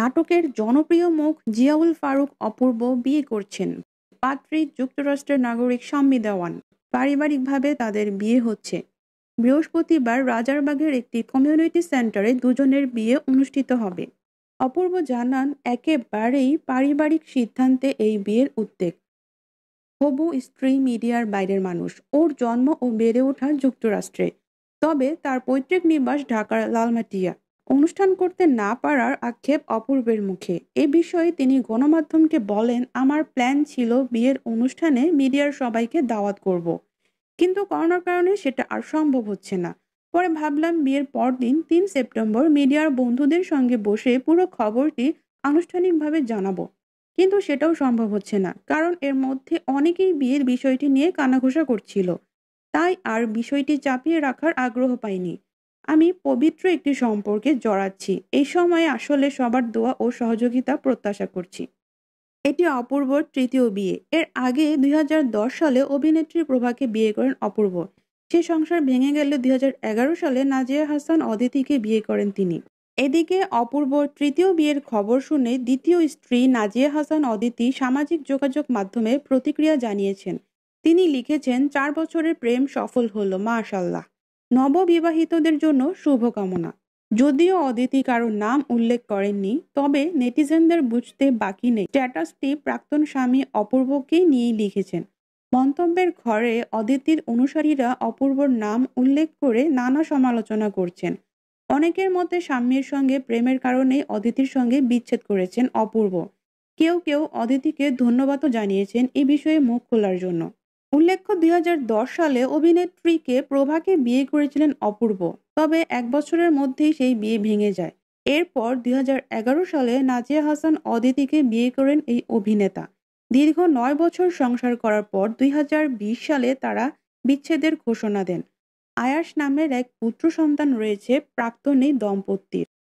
নাটকের জনপ্রিয় মুখ জিয়াউল ফারুক অপূর্ব বিয়ে করছেন পাত্রী যুক্তরাষ্ট্রের নাগরিক শাম্মী দেওয়ান পারিবারিকভাবে তাদের বিয়ে হচ্ছে বৃহস্পতিবার রাজারবাগের একটি কমিউনিটি সেন্টারে দুজনের বিয়ে অনুষ্ঠিত হবে অপূর্ব জানান একেবারেই পারিবারিক সিদ্ধান্তে এই বিয়ের উদ্বেগ হবু স্ত্রী মিডিয়ার বাইরের মানুষ ওর জন্ম ও বেড়ে ওঠা যুক্তরাষ্ট্রে তবে তার পৈতৃক নিবাস ঢাকার লালমাটিয়া অনুষ্ঠান করতে না পারার আক্ষেপ অপূর্বের মুখে এ বিষয়ে তিনি গণমাধ্যমকে বলেন আমার প্ল্যান ছিল বিয়ের অনুষ্ঠানে মিডিয়ার সবাইকে দাওয়াত করব। কিন্তু করোনার কারণে সেটা আর সম্ভব হচ্ছে না পরে ভাবলাম বিয়ের পরদিন তিন সেপ্টেম্বর মিডিয়ার বন্ধুদের সঙ্গে বসে পুরো খবরটি আনুষ্ঠানিকভাবে জানাবো কিন্তু সেটাও সম্ভব হচ্ছে না কারণ এর মধ্যে অনেকেই বিয়ের বিষয়টি নিয়ে কানাঘোষা করছিল তাই আর বিষয়টি চাপিয়ে রাখার আগ্রহ পাইনি আমি পবিত্র একটি সম্পর্কে জড়াচ্ছি এই সময়ে আসলে সবার দোয়া ও সহযোগিতা প্রত্যাশা করছি এটি অপূর্ব তৃতীয় বিয়ে এর আগে দুই সালে অভিনেত্রী প্রভাকে বিয়ে করেন অপূর্ব সে সংসার ভেঙে গেলে দুই সালে নাজিয়া হাসান অদিতিকে বিয়ে করেন তিনি এদিকে অপূর্ব তৃতীয় বিয়ের খবর শুনে দ্বিতীয় স্ত্রী নাজিয়া হাসান অদিতি সামাজিক যোগাযোগ মাধ্যমে প্রতিক্রিয়া জানিয়েছেন তিনি লিখেছেন চার বছরের প্রেম সফল হলো আশাল্লাহ নববিবাহিতদের জন্য শুভকামনা যদিও অদিতি কারোর নাম উল্লেখ করেননি তবে নেটিজেনদের বুঝতে বাকি নেই স্ট্যাটাসটি প্রাক্তন স্বামী অপূর্বকে নিয়েই লিখেছেন মন্তব্যের ঘরে অদিতির অনুসারীরা অপূর্বর নাম উল্লেখ করে নানা সমালোচনা করছেন অনেকের মতে স্বামীর সঙ্গে প্রেমের কারণে অদিতির সঙ্গে বিচ্ছেদ করেছেন অপূর্ব কেউ কেউ অদিতিকে ধন্যবাদও জানিয়েছেন এ বিষয়ে মুখ খোলার জন্য উল্লেখ্য দুই সালে অভিনেত্রীকে প্রভাকে বিয়ে করেছিলেন অপূর্ব তবে এক বছরের মধ্যেই সেই বিয়ে ভেঙে যায় এরপর দুই সালে নাজিয়া হাসান অদিতিকে বিয়ে করেন এই অভিনেতা দীর্ঘ নয় বছর সংসার করার পর দুই সালে তারা বিচ্ছেদের ঘোষণা দেন আয়াস নামের এক পুত্র সন্তান রয়েছে প্রাক্তন এই দম্পতির